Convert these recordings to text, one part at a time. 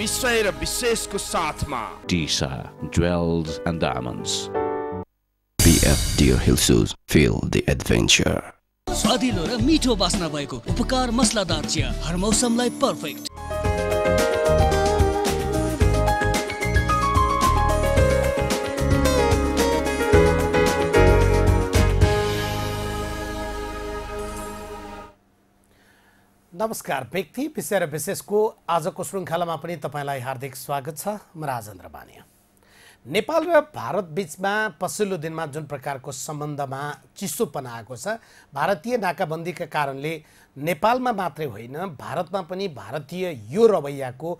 विषय र विशेषको साथमा टिसा jewels and diamonds BF deer hill shoes feel the adventure स्वादिलो र मिठो बास्ना भएको उपकार मसलादार चिया हर मौसमलाई पर्फेक्ट नमस्कार व्यक्ति विषय र विशेषको आजको श्रृङ्खलामा पनि तपाईँलाई हार्दिक स्वागत छ म राजेन्द्र बानिया नेपाल र भारत बिचमा पछिल्लो दिनमा जुन प्रकारको सम्बन्धमा चिसोपन आएको छ भारतीय नाकाबन्दीका कारणले नेपालमा मात्रै होइन भारतमा पनि भारतीय यो रवैयाको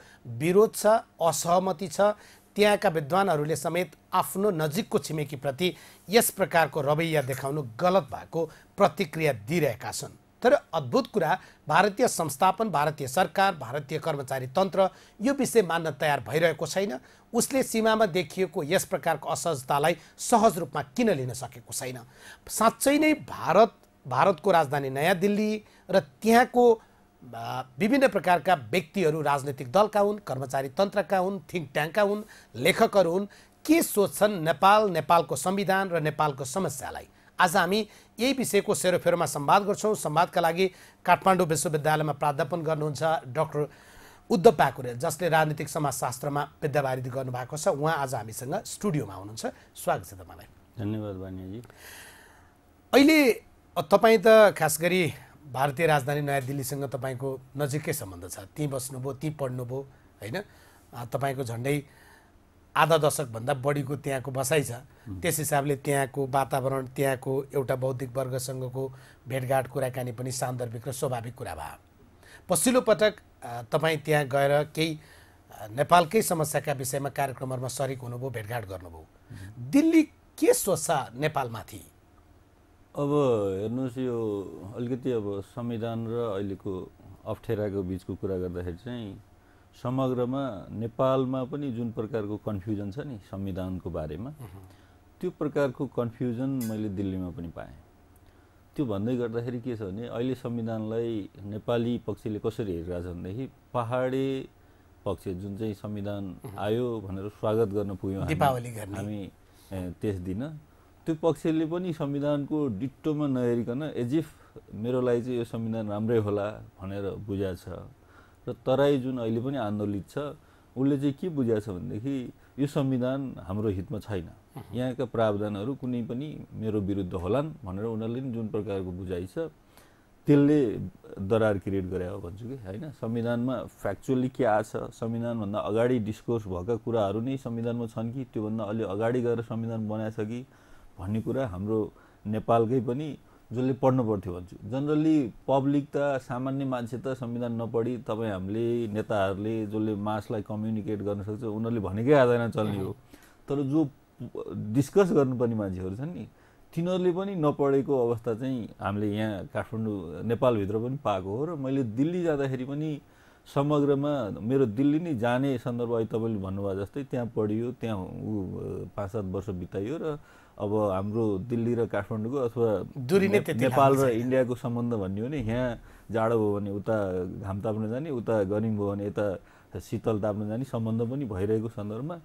विरोध छ असहमति छ त्यहाँका विद्वानहरूले समेत आफ्नो नजिकको छिमेकीप्रति यस प्रकारको रवैया देखाउनु गलत भएको प्रतिक्रिया दिइरहेका छन् तर अद्भुत कुरा भारतीय संस्थापन भारतीय सरकार भारतीय कर्मचारी तन्त्र यो विषय मान्न तयार भइरहेको छैन उसले सीमामा देखिएको यस प्रकारको असहजतालाई सहज रूपमा किन लिन सकेको छैन साँच्चै नै भारत भारतको राजधानी नयाँ दिल्ली र त्यहाँको विभिन्न प्रकारका व्यक्तिहरू राजनैतिक दलका हुन् कर्मचारी तन्त्रका हुन् थिङ्क ट्याङ्कका हुन् लेखकहरू हुन् के सोच्छन् नेपाल नेपालको संविधान र नेपालको समस्यालाई आज हामी यही विषयको सेरोफेरोमा संवाद गर्छौँ सम्वादका लागि काठमाडौँ विश्वविद्यालयमा प्राध्यापन गर्नुहुन्छ डाक्टर उद्धव पाकुरे जसले राजनीतिक समाजशास्त्रमा विद्यावारिधि गर्नुभएको छ उहाँ आज हामीसँग स्टुडियोमा हुनुहुन्छ स्वागत छ तपाईँलाई धन्यवाद बानियाजी अहिले तपाईँ त खास गरी भारतीय राजधानी नयाँ दिल्लीसँग तपाईँको नजिकै सम्बन्ध छ त्यहीँ बस्नुभयो त्यहीँ पढ्नुभयो होइन तपाईँको झन्डै आधा दशकभन्दा बढीको त्यहाँको बसाइ छ त्यस हिसाबले त्यहाँको वातावरण त्यहाँको एउटा बौद्धिक वर्गसँगको भेटघाट कुराकानी पनि सान्दर्भिक र स्वाभाविक कुरा भयो पछिल्लो पटक तपाईँ त्यहाँ गएर केही नेपालकै समस्याका विषयमा कार्यक्रमहरूमा सरिक हुनुभयो भेटघाट गर्नुभयो दिल्ली के सोच्छ नेपालमाथि अब हेर्नुहोस् यो अलिकति अब संविधान र अहिलेको अप्ठ्याराको बिचको कुरा गर्दाखेरि चाहिँ समग्रमा नेपालमा पनि जुन प्रकारको कन्फ्युजन छ नि संविधानको बारेमा त्यो प्रकारको कन्फ्युजन मैले दिल्लीमा पनि पाएँ त्यो भन्दै गर्दाखेरि के छ भने अहिले संविधानलाई नेपाली पक्षले कसरी हेरिरहेछ भनेदेखि पाहाडे पक्ष जुन चाहिँ संविधान आयो भनेर स्वागत गर्न पुग्यौँ हामी त्यस दिन त्यो पक्षले पनि संविधानको डिटोमा नहेरिकन एजिफ मेरो लागि चाहिँ यो संविधान राम्रै होला भनेर बुझाएको छ र तराई जुन अहिले पनि आन्दोलित छ उसले चाहिँ के बुझाएको छ भनेदेखि यो संविधान हाम्रो हितमा छैन यहाँका प्रावधानहरू कुनै पनि मेरो विरुद्ध होलान् भनेर उनीहरूले जुन प्रकारको बुझाइ छ त्यसले दरार क्रिएट गरे हो भन्छु कि होइन संविधानमा फ्याक्चुअली के आछ संविधानभन्दा अगाडि डिस्कोर्स भएका कुराहरू नै संविधानमा छन् कि त्योभन्दा अलि अगाडि गएर संविधान बनाएछ कि भन्ने कुरा हाम्रो नेपालकै पनि जसले पढ्नु पर्थ्यो भन्छु जनरली पब्लिक त सामान्य मान्छे त संविधान नपढी तपाईँ हामीले नेताहरूले जसले मासलाई कम्युनिकेट गर्न सक्छ उनीहरूले भनेकै आधारमा चल्ने हो तर जो डिस्कस गर्नुपर्ने मान्छेहरू छन् नि तिनीहरूले पनि नपढेको अवस्था चाहिँ हामीले यहाँ काठमाडौँ नेपालभित्र पनि पाएको हो र मैले दिल्ली जाँदाखेरि पनि समग्रमा मेरो दिल्ली नै जाने सन्दर्भ अहिले तपाईँले भन्नुभयो जस्तै त्यहाँ पढियो त्यहाँ ऊ पाँच सात वर्ष बिताइयो र अब हाम्रो दिल्ली र काठमाडौँको अथवा नै नेपाल र इन्डियाको सम्बन्ध भन्यो भने यहाँ जाडो भयो भने उता घाम ताप्न जाने उता गर्मी भयो भने यता शीतल ताप्न जाने सम्बन्ध पनि भइरहेको सन्दर्भमा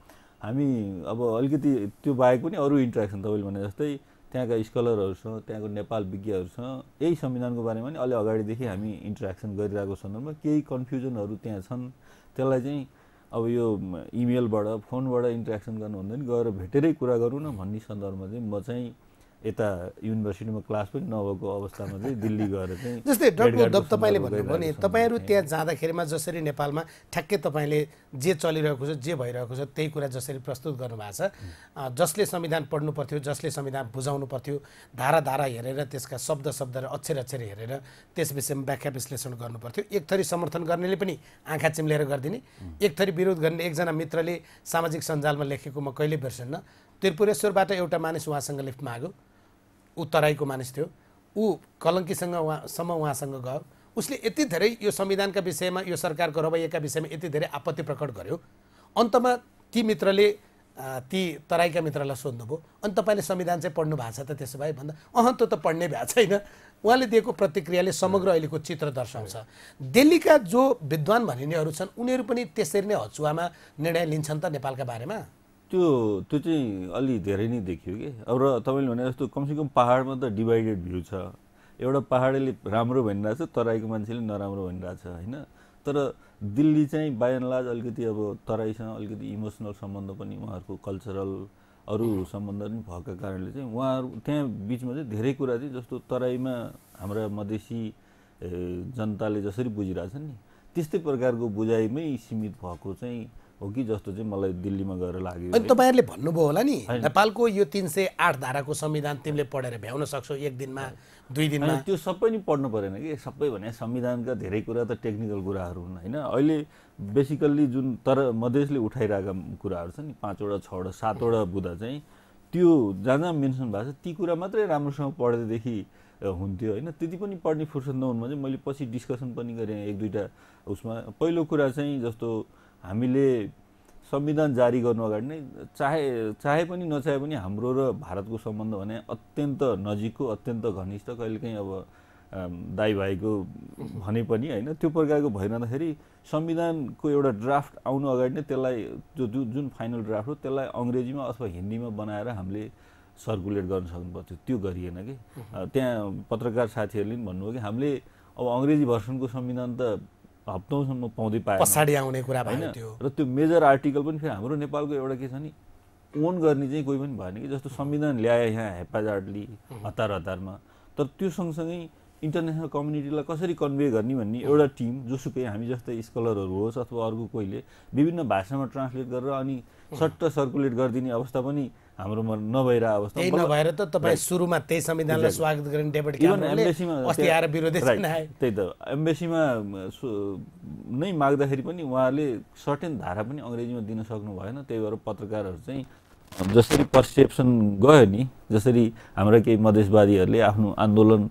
हामी अब अलिकति त्यो बाहेक पनि अरू इन्ट्रेक्सन तपाईँले भने जस्तै त्यहाँका स्कलरहरूसँग त्यहाँको नेपाल विज्ञहरूसँग यही संविधानको बारेमा नि अलि अगाडिदेखि हामी इन्ट्रेक्सन गरिरहेको सन्दर्भमा केही कन्फ्युजनहरू त्यहाँ छन् त्यसलाई चाहिँ अब यो इमेलबाट फोनबाट इन्ट्रेक्सन गर्नु हुँदैन गएर भेटेरै कुरा गरौँ न भन्ने सन्दर्भमा चाहिँ म चाहिँ यता युनिभर्सिटीमा क्लास पनि नभएको अवस्थामा चाहिँ दिल्ली गएर चाहिँ जस्तै डक्टर तपाईँले भन्नुभयो नि तपाईँहरू त्यहाँ जाँदाखेरिमा जसरी नेपालमा ठ्याक्कै तपाईँले जे चलिरहेको छ जे भइरहेको छ त्यही कुरा जसरी प्रस्तुत गर्नुभएको छ जसले संविधान पढ्नु पर्थ्यो जसले संविधान बुझाउनु पर्थ्यो धारा धारा हेरेर त्यसका शब्द शब्द र अक्षर अक्षर हेरेर त्यस विषयमा व्याख्या विश्लेषण गर्नुपर्थ्यो पर्थ्यो एक थरी समर्थन गर्नेले पनि आँखा चिम्लेर गरिदिने एक थरी विरोध गर्ने एकजना मित्रले सामाजिक सञ्जालमा लेखेको म कहिले बिर्सन्न त्रिपुरेश्वरबाट एउटा मानिस उहाँसँग लिफ्ट माग्यो ऊ तराईको मानिस थियो ऊ कलङ्कीसँग उहाँसम्म उहाँसँग गयो उसले यति धेरै यो संविधानका विषयमा यो सरकारको रवैयाका विषयमा यति धेरै आपत्ति प्रकट गर्यो अन्तमा ती मित्रले ती तराईका मित्रलाई सोध्नुभयो अनि तपाईँले संविधान चाहिँ पढ्नु भएको छ त त्यसो भए भन्दा अह त्यो त पढ्ने भएको छैन उहाँले दिएको प्रतिक्रियाले समग्र अहिलेको चित्र दर्शाउँछ दिल्लीका जो विद्वान भनिनेहरू छन् उनीहरू पनि त्यसरी नै हचुवामा निर्णय लिन्छन् त नेपालका बारेमा त्यो त्यो चाहिँ अलि धेरै नै देखियो कि अब र तपाईँले भने जस्तो कमसेकम पाहाडमा त डिभाइडेड भ्यू छ एउटा पाहाडले राम्रो भनिरहेछ तराईको मान्छेले नराम्रो भनिरहेछ होइन तर दिल्ली चाहिँ बायनलाज अलिकति अब तराईसँग अलिकति इमोसनल सम्बन्ध पनि उहाँहरूको कल्चरल अरू सम्बन्ध पनि भएको कारणले चाहिँ उहाँहरू त्यहाँ बिचमा चाहिँ धेरै कुरा चाहिँ जस्तो तराईमा हाम्रा मधेसी जनताले जसरी बुझिरहेछन् नि त्यस्तै प्रकारको बुझाइमै सीमित भएको चाहिँ हो कि जस्तो चाहिँ मलाई दिल्लीमा गएर लाग्यो अनि तपाईँहरूले भन्नुभयो होला नि नेपालको यो तिन सय आठ धाराको संविधान तिमीले पढेर भ्याउन सक्छौ एक दिनमा दुई दिनमा त्यो सबै नि पढ्नु परेन कि सबै भने संविधानका धेरै कुरा त टेक्निकल कुराहरू हुन् होइन अहिले बेसिकल्ली जुन तर मधेसले उठाइरहेका कुराहरू छ नि पाँचवटा छवटा सातवटा बुदा चाहिँ त्यो जहाँ जहाँ मेन्सन भएको छ ती कुरा मात्रै राम्रोसँग पढ्दैदेखि हुन्थ्यो होइन त्यति पनि पढ्ने फुर्सद नहुनुमा चाहिँ मैले पछि डिस्कसन पनि गरेँ एक दुईवटा उसमा पहिलो कुरा चाहिँ जस्तो हामीले संविधान जारी गर्नु अगाडि नै चाहे चाहे पनि नचाहे पनि हाम्रो र भारतको सम्बन्ध भने अत्यन्त नजिकको अत्यन्त घनिष्ठ कहिलेकाहीँ अब दाई भाइको भने पनि होइन त्यो प्रकारको भइरहँदाखेरि संविधानको एउटा ड्राफ्ट आउनु अगाडि नै त्यसलाई जो जुन फाइनल ड्राफ्ट हो त्यसलाई अङ्ग्रेजीमा अथवा हिन्दीमा बनाएर हामीले सर्कुलेट गर्न सक्नु पर्थ्यो त्यो गरिएन कि त्यहाँ पत्रकार साथीहरूले पनि भन्नुभयो कि हामीले अब अङ्ग्रेजी भर्सनको संविधान त हप्तौँसम्म पाउँदै पाएन पछाडि आउने कुरा भएन र त्यो मेजर आर्टिकल पनि फेरि हाम्रो नेपालको एउटा के छ नि ओन गर्ने चाहिँ कोही पनि भएन कि जस्तो संविधान ल्याए यहाँ हेपाजाडली हतार हतारमा तर त्यो सँगसँगै इन्टरनेसनल कम्युनिटीलाई कसरी कन्भे गर्ने भन्ने एउटा टिम जोसुकै हामी जस्तै स्कलरहरू होस् अथवा अर्को कोहीले विभिन्न भाषामा ट्रान्सलेट गरेर अनि सट्ट सर्कुलेट गरिदिने अवस्था पनि हाम्रोमा नभएर अवस्था नभएर त तपाईँ सुरुमा त्यही संविधानलाई स्वागत गर्ने अस्ति आएर विरोध त्यही त एम्बेसीमा नै माग्दाखेरि पनि उहाँले सर्टेन धारा पनि अङ्ग्रेजीमा दिन सक्नु भएन त्यही भएर पत्रकारहरू चाहिँ जसरी पर्सेप्सन गयो नि जसरी हाम्रा केही मधेसवादीहरूले आफ्नो आन्दोलन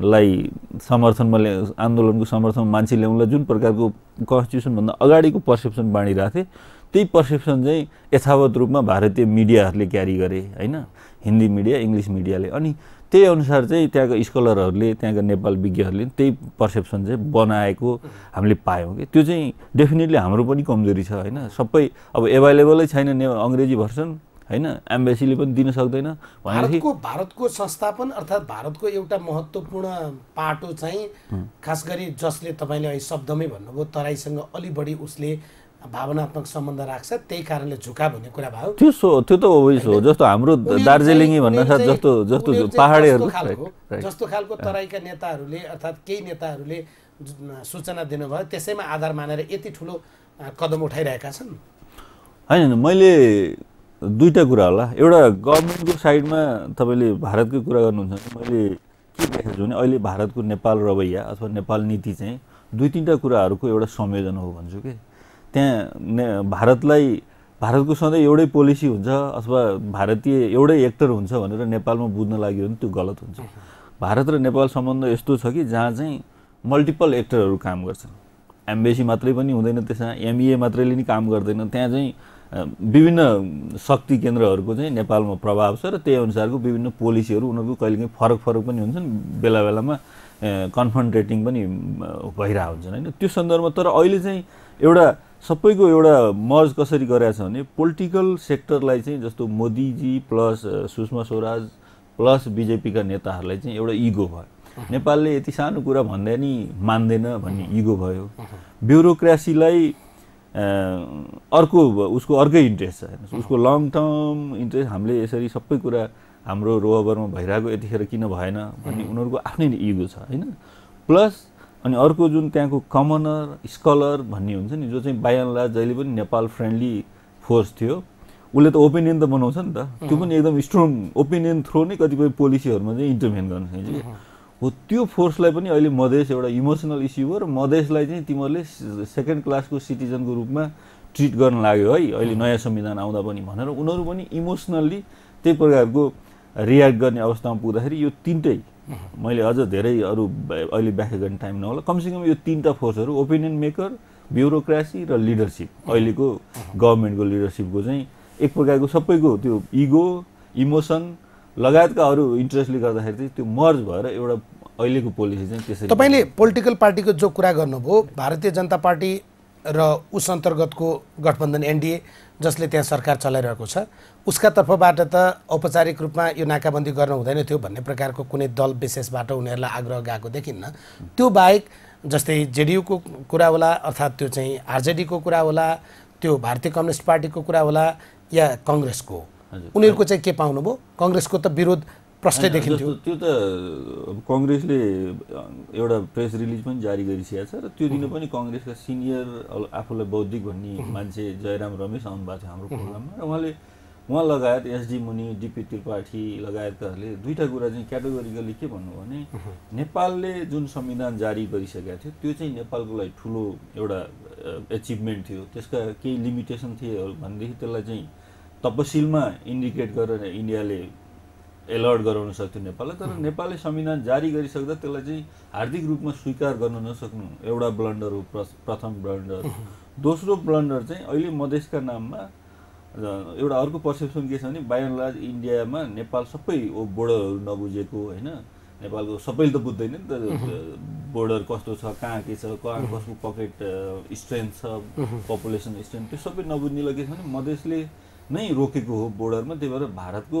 लाई समर्थनमा ल्या आन्दोलनको समर्थनमा मान्छे ल्याउनुलाई जुन प्रकारको कन्स्टिट्युसनभन्दा अगाडिको पर्सेप्सन बाँडिरहेको थिएँ त्यही पर्सेप्सन चाहिँ यथावत रूपमा भारतीय मिडियाहरूले क्यारी गरे होइन हिन्दी मिडिया इङ्ग्लिस मिडियाले अनि त्यही अनुसार चाहिँ त्यहाँको स्कलरहरूले त्यहाँका नेपाल विज्ञहरूले त्यही पर्सेप्सन चाहिँ बनाएको हामीले पायौँ कि त्यो चाहिँ डेफिनेटली हाम्रो पनि कमजोरी छ होइन सबै अब एभाइलेबलै छैन ने अङ्ग्रेजी भर्सन होइन एम्बेसीले पनि दिन सक्दैन भारतको भारतको संस्थापन अर्थात् भारतको एउटा महत्त्वपूर्ण पाटो चाहिँ खास गरी जसले तपाईँले अहिले शब्दमै भन्नुभयो तराईसँग अलि बढी उसले भावनात्मक सम्बन्ध राख्छ त्यही कारणले झुका भन्ने कुरा भयो त्यो सो त्यो त ओभियस हो जस्तो हाम्रो दार्जिलिङ भन्नासाथ जस्तो जस्तो पाहाडेहरू जस्तो खालको तराईका नेताहरूले अर्थात् केही नेताहरूले सूचना दिनुभयो त्यसैमा आधार मानेर यति ठुलो कदम उठाइरहेका छन् होइन मैले दुईवटा कुरा होला एउटा गभर्मेन्टको साइडमा तपाईँले भारतकै कुरा गर्नुहुन्छ भने मैले के देखेको छु भने अहिले भारतको नेपाल रवैया अथवा नेपाल नीति चाहिँ दुई तिनवटा कुराहरूको एउटा संयोजन हो भन्छु कि त्यहाँ ने भारतलाई भारतको सधैँ एउटै पोलिसी हुन्छ अथवा भारतीय एउटै एक्टर हुन्छ भनेर नेपालमा बुझ्न लाग्यो भने त्यो गलत हुन्छ भारत र नेपाल सम्बन्ध यस्तो छ कि जहाँ चाहिँ मल्टिपल एक्टरहरू काम गर्छन् एम्बेसी मात्रै पनि हुँदैन त्यसमा एमइए मात्रैले नि काम गर्दैन त्यहाँ चाहिँ विभिन्न शक्ति केन्द्रहरूको चाहिँ नेपालमा प्रभाव छ र त्यही अनुसारको विभिन्न पोलिसीहरू उनीहरूको कहिलेकाहीँ फरक फरक पनि हुन्छन् बेला बेलामा कन्फन्ट्रेटिङ पनि भइरहेको हुन्छन् होइन त्यो सन्दर्भमा तर अहिले चाहिँ एउटा सबैको एउटा मर्ज कसरी गराएको छ भने पोलिटिकल सेक्टरलाई चाहिँ जस्तो मोदीजी प्लस सुषमा स्वराज प्लस बिजेपीका नेताहरूलाई चाहिँ एउटा इगो भयो नेपालले यति सानो कुरा भन्दा नि मान्दैन भन्ने इगो भयो ब्युरोक्रासीलाई अर्को उसको अर्कै इन्ट्रेस्ट छ हेर्नुहोस् उसको लङ टर्म इन्ट्रेस्ट हामीले यसरी सबै कुरा हाम्रो रोहबरमा भइरहेको यतिखेर किन भएन भन्ने उनीहरूको आफ्नै इगो छ होइन प्लस अनि अर्को जुन त्यहाँको कमनर स्कलर भन्ने हुन्छ नि जो चाहिँ बायनला जहिले पनि नेपाल फ्रेन्डली फोर्स थियो उसले त ओपिनियन त बनाउँछ नि त त्यो पनि एकदम स्ट्रङ ओपिनियन थ्रो नै कतिपय पोलिसीहरूमा चाहिँ इन्टरभेन गर्नु हो त्यो फोर्सलाई पनि अहिले मधेस एउटा इमोसनल इस्यु हो र मधेसलाई चाहिँ तिमीहरूले सेकेन्ड क्लासको सिटिजनको रूपमा ट्रिट गर्न लाग्यो है अहिले नयाँ संविधान आउँदा पनि भनेर उनीहरू पनि इमोसनल्ली त्यही प्रकारको रियाक्ट गर्ने अवस्थामा पुग्दाखेरि यो तिनटै मैले अझ धेरै अरू अहिले व्याख्या गर्ने टाइम नहोला कमसेकम यो तिनवटा फोर्सहरू ओपिनियन मेकर ब्युरोक्रासी र लिडरसिप अहिलेको गभर्मेन्टको लिडरसिपको चाहिँ एक प्रकारको सबैको त्यो इगो इमोसन लगायतका अरू इन्ट्रेस्टले गर्दाखेरि चाहिँ त्यो मर्ज भएर एउटा अहिलेको पोलिसी चाहिँ त्यसरी तपाईँले पोलिटिकल पार्टीको जो कुरा गर्नुभयो भारतीय जनता पार्टी र उस अन्तर्गतको गठबन्धन एनडिए जसले त्यहाँ सरकार चलाइरहेको छ उसका तर्फबाट त औपचारिक रूपमा यो नाकाबन्दी गर्न हुँदैन थियो भन्ने प्रकारको कुनै दल विशेषबाट उनीहरूलाई आग्रह गएको देखिन्न त्यो बाहेक जस्तै जेडियुको कुरा होला अर्थात् त्यो चाहिँ आरजेडीको कुरा होला त्यो भारतीय कम्युनिस्ट पार्टीको कुरा होला या कङ्ग्रेसको उनीहरूको चाहिँ के पाउनुभयो कङ्ग्रेसको त विरोध प्रश्न देखिन्थ्यो त्यो त कङ्ग्रेसले एउटा प्रेस रिलिज पनि जारी गरिसकेको छ र त्यो दिन पनि कङ्ग्रेसका सिनियर आफूलाई बौद्धिक भन्ने मान्छे जयराम रमेश आउनुभएको छ हाम्रो प्रोग्राममा र उहाँले उहाँ लगायत एसडी मुनि डिपी त्रिपाठी लगायतकाहरूले दुईवटा कुरा चाहिँ क्याटेगोरिकली के भन्नु भने नेपालले जुन संविधान जारी गरिसकेका थियो त्यो चाहिँ नेपालको लागि ठुलो एउटा एचिभमेन्ट थियो त्यसका केही लिमिटेसन थिए भनेदेखि त्यसलाई चाहिँ तपसिलमा इन्डिकेट गरेर इन्डियाले एलर्ट गराउन सक्थ्यो नेपाललाई तर नेपालले संविधान जारी गरिसक्दा त्यसलाई चाहिँ हार्दिक रूपमा स्वीकार गर्न नसक्नु एउटा ब्लन्डर हो प्रथम ब्लन्डर दोस्रो ब्लन्डर चाहिँ अहिले मधेसका नाममा एउटा अर्को पर्सेप्सन के छ भने बायोलाज इन्डियामा नेपाल सबै ओ बोर्डरहरू नबुझेको होइन नेपालको सबैले त बुझ्दैन नि त बोर्डर कस्तो छ कहाँ के छ कहाँ कसको पकेट स्ट्रेन्थ छ पपुलेसन स्ट्रेन्थ त्यो सबै नबुझ्नेलाई के छ भने मधेसले नै रोकेको हो बोर्डरमा त्यही भएर भारतको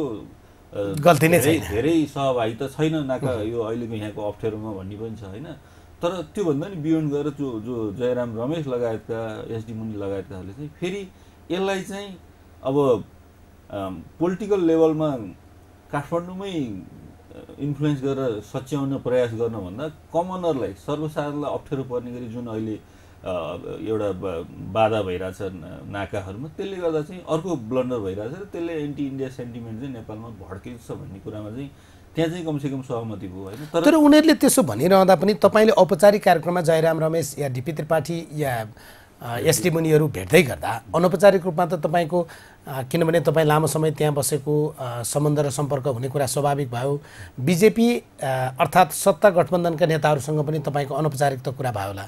गल्ती नै धेरै सहभागी त छैन नाका यो अहिलेको यहाँको अप्ठ्यारोमा भन्ने पनि छ होइन तर त्योभन्दा नि बियोन्ड गएर जो जो जयराम रमेश लगायतका एसडी मुनि लगायतकाहरूले चाहिँ फेरि यसलाई चाहिँ अब पोलिटिकल लेभलमा काठमाडौँमै इन्फ्लुएन्स गरेर सच्याउन प्रयास गर्नभन्दा कमनरलाई सर्वसाधारणलाई अप्ठ्यारो पर्ने गरी जुन अहिले एउटा बाधा भइरहेछ नाकाहरूमा त्यसले गर्दा चाहिँ अर्को ब्लन्डर भइरहेछ र त्यसले एन्टी इन्डिया सेन्टिमेन्ट चाहिँ नेपालमा भड्किन्छ भन्ने कुरामा चाहिँ त्यहाँ चाहिँ कमसेकम सहमति भयो होइन तर, तर उनीहरूले त्यसो भनिरहँदा पनि तपाईँले औपचारिक कार्यक्रममा जयराम रमेश या डिपी त्रिपाठी या एसटी मुनिहरू भेट्दै गर्दा अनौपचारिक रूपमा त तपाईँको किनभने तपाईँ लामो समय त्यहाँ बसेको सम्बन्ध र सम्पर्क हुने कुरा स्वाभाविक भयो बिजेपी अर्थात् सत्ता गठबन्धनका नेताहरूसँग पनि तपाईँको अनौपचारिक त कुरा भयो होला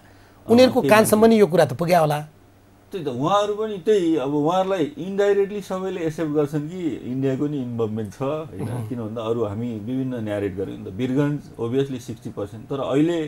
उनीहरूको कानसम्म नि यो कुरा त पुग्यो होला त्यही त उहाँहरू पनि त्यही अब उहाँहरूलाई इन्डाइरेक्टली सबैले एक्सेप्ट गर्छन् कि इन्डियाको नि इन्भल्भमेन्ट छ होइन किन भन्दा अरू हामी विभिन्न न्यारेट गऱ्यौँ त वीरगन्ज ओभियसली सिक्सटी पर्सेन्ट तर अहिले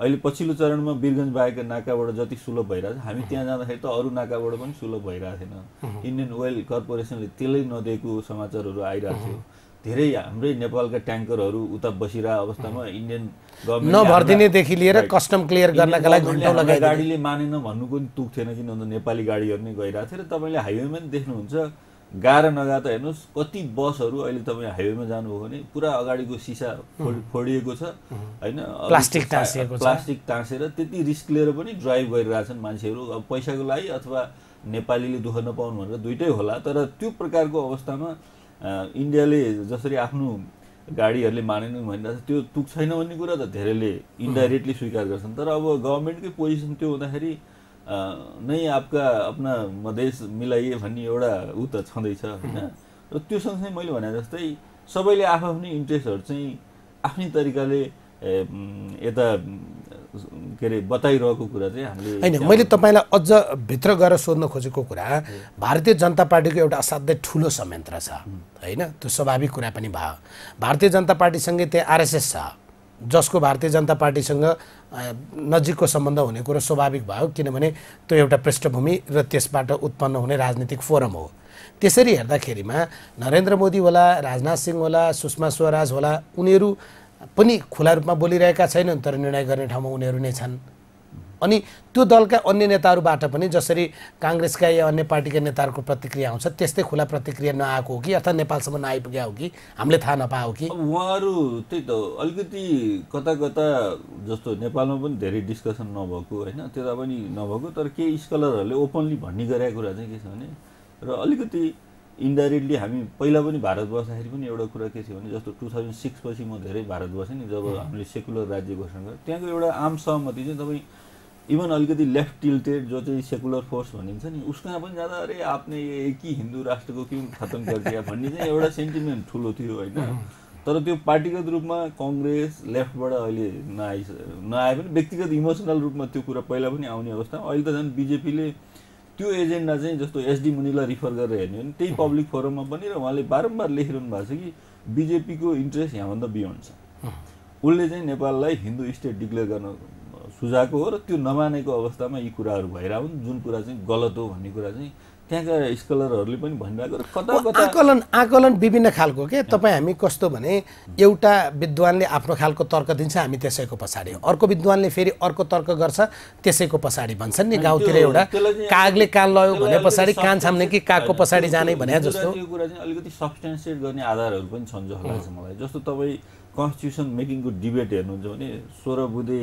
अहिले पछिल्लो चरणमा वीरगन्ज बाहेक नाकाबाट जति सुलभ भइरहेछ हामी त्यहाँ जाँदाखेरि त अरू नाकाबाट पनि सुलभ भइरहेको थिएन इन्डियन ओइल कर्पोरेसनले त्यसलाई नदिएको समाचारहरू आइरहेको थियो धेरै हाम्रै नेपालका ट्याङ्करहरू उता बसिरहेको अवस्थामा इन्डियन गभर्मेन्ट नभरिदिनेदेखि लिएर कस्टम क्लियर गर्नका लागि गाडीले मानेन भन्नुको पनि तुक थिएन किनभने नेपाली गाडीहरू नै गइरहेको थियो र तपाईँले हाइवेमा पनि देख्नुहुन्छ गाह्रो नगा त हेर्नुहोस् कति बसहरू अहिले तपाईँ हाइवेमा जानुभयो भने पुरा अगाडिको सिसा फोडिएको छ होइन प्लास्टिक टाँसिएको प्लास्टिक टाँसेर त्यति रिस्क लिएर पनि ड्राइभ गरिरहेछन् मान्छेहरू अब पैसाको लागि अथवा नेपालीले दुःख नपाउनु भनेर दुइटै होला तर त्यो प्रकारको अवस्थामा इन्डियाले जसरी आफ्नो गाडीहरूले मानेन भनिरहेको छ त्यो तुक छैन भन्ने कुरा त धेरैले इन्डाइरेक्टली स्वीकार गर्छन् तर अब गभर्मेन्टकै पोजिसन त्यो हुँदाखेरि नै आफ्का आफ्ना मधेस मिलाइए भन्ने एउटा ऊ त छँदैछ होइन र त्यो सँगसँगै मैले भने जस्तै सबैले आफआफ्नै इन्ट्रेस्टहरू चाहिँ आफ्नै तरिकाले यता के अरे बताइरहेको कुरा चाहिँ हामीले होइन मैले तपाईँलाई अझ भित्र गएर सोध्न खोजेको कुरा भारतीय जनता पार्टीको एउटा असाध्यै ठुलो संयन्त्र छ होइन त्यो स्वाभाविक कुरा पनि भयो भारतीय जनता पार्टीसँगै त्यहाँ आरएसएस छ जसको भारतीय जनता पार्टीसँग नजिकको सम्बन्ध हुने कुरो स्वाभाविक भयो किनभने त्यो एउटा पृष्ठभूमि र त्यसबाट उत्पन्न हुने राजनीतिक फोरम हो त्यसरी हेर्दाखेरिमा नरेन्द्र मोदी होला राजनाथ सिंह होला सुषमा स्वराज होला उनीहरू पनि खुला रूपमा बोलिरहेका छैनन् तर निर्णय गर्ने ठाउँमा उनीहरू नै छन् अनि त्यो दलका अन्य नेताहरूबाट पनि जसरी काङ्ग्रेसका या अन्य पार्टीका नेताहरूको प्रतिक्रिया आउँछ त्यस्तै खुला प्रतिक्रिया नआएको हो कि अथवा नेपालसम्म नआइपुग्या हो कि हामीले थाहा नपाओ कि उहाँहरू त्यही त अलिकति कता कता जस्तो नेपालमा पनि धेरै डिस्कसन नभएको होइन त्यता पनि नभएको तर केही स्कलरहरूले ओपनली भन्ने गरेका कुरा चाहिँ के छ भने र अलिकति इन्डाइरेक्टली हामी पहिला पनि भारत बस्दाखेरि पनि एउटा कुरा के थियो भने जस्तो टु थाउजन्ड सिक्सपछि म धेरै भारत बसेँ नि जब हामीले सेकुलर राज्य घोषणा त्यहाँको एउटा आम सहमति चाहिँ तपाईँ इभन अलिकति लेफ्ट टिल्टेड जो चाहिँ सेकुलर फोर्स भनिन्छ नि उसमा पनि जाँदा अरे आफ्नै कि हिन्दू राष्ट्रको किन खतम गरिदियो भन्ने चाहिँ एउटा सेन्टिमेन्ट ठुलो थियो होइन तर त्यो पार्टीगत रूपमा कङ्ग्रेस लेफ्टबाट अहिले नआइ नआए पनि व्यक्तिगत इमोसनल रूपमा त्यो कुरा पहिला पनि आउने अवस्था अहिले त झन् बिजेपीले त्यो एजेन्डा चाहिँ जस्तो एसडी मुनिलाई रिफर गरेर हेर्ने हो भने त्यही पब्लिक फोरममा पनि र उहाँले बारम्बार लेखिरहनु भएको छ कि बिजेपीको इन्ट्रेस्ट यहाँभन्दा बियोन्ड छ उसले चाहिँ नेपाललाई हिन्दू स्टेट डिक्लेयर गर्न सुझाएको हो र त्यो नमानेको अवस्थामा यी कुराहरू भइरहन् जुन कुरा चाहिँ गलत हो भन्ने कुरा चाहिँ त्यहाँका स्कलरहरूले पनि भनिरहेको कता कता आकलन आकलन विभिन्न खालको के तपाईँ हामी कस्तो भने एउटा विद्वानले आफ्नो खालको तर्क दिन्छ हामी त्यसैको पछाडि अर्को विद्वानले फेरि अर्को तर्क गर्छ त्यसैको पछाडि भन्छन् नि गाउँतिर एउटा कागले कान लयो भने पछाडि कान छाम्ने कि कागको पछाडि जाने भने जस्तो त्यो कुरा चाहिँ अलिकति सब्सटेन्सिएट गर्ने आधारहरू पनि छन् जस्तो लाग्छ मलाई जस्तो तपाईँ कन्स्टिट्युसन मेकिङको डिबेट हेर्नुहुन्छ भने सोह्र बुधे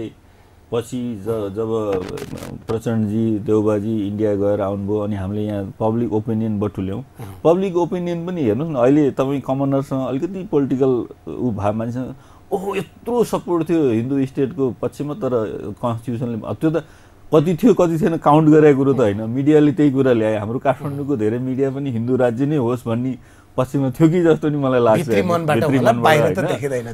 पछि ज जब प्रचण्डजी देउबाजी इन्डिया गएर आउनुभयो अनि हामीले यहाँ पब्लिक ओपिनियन बटुल्यौँ पब्लिक ओपिनियन पनि हेर्नुहोस् न अहिले तपाईँ कमनरसँग अलिकति पोलिटिकल ऊ भए मान्छेसँग ओहो यत्रो सपोर्ट थियो हिन्दू स्टेटको पक्षमा तर कन्स्टिट्युसनले त्यो त कति थियो कति थिएन काउन्ट गरेको कुरो त होइन मिडियाले त्यही कुरा ल्यायो हाम्रो काठमाडौँको धेरै मिडिया पनि हिन्दू राज्य नै होस् भन्ने पश्चिममा थियो कि जस्तो नि मलाई लाग्छ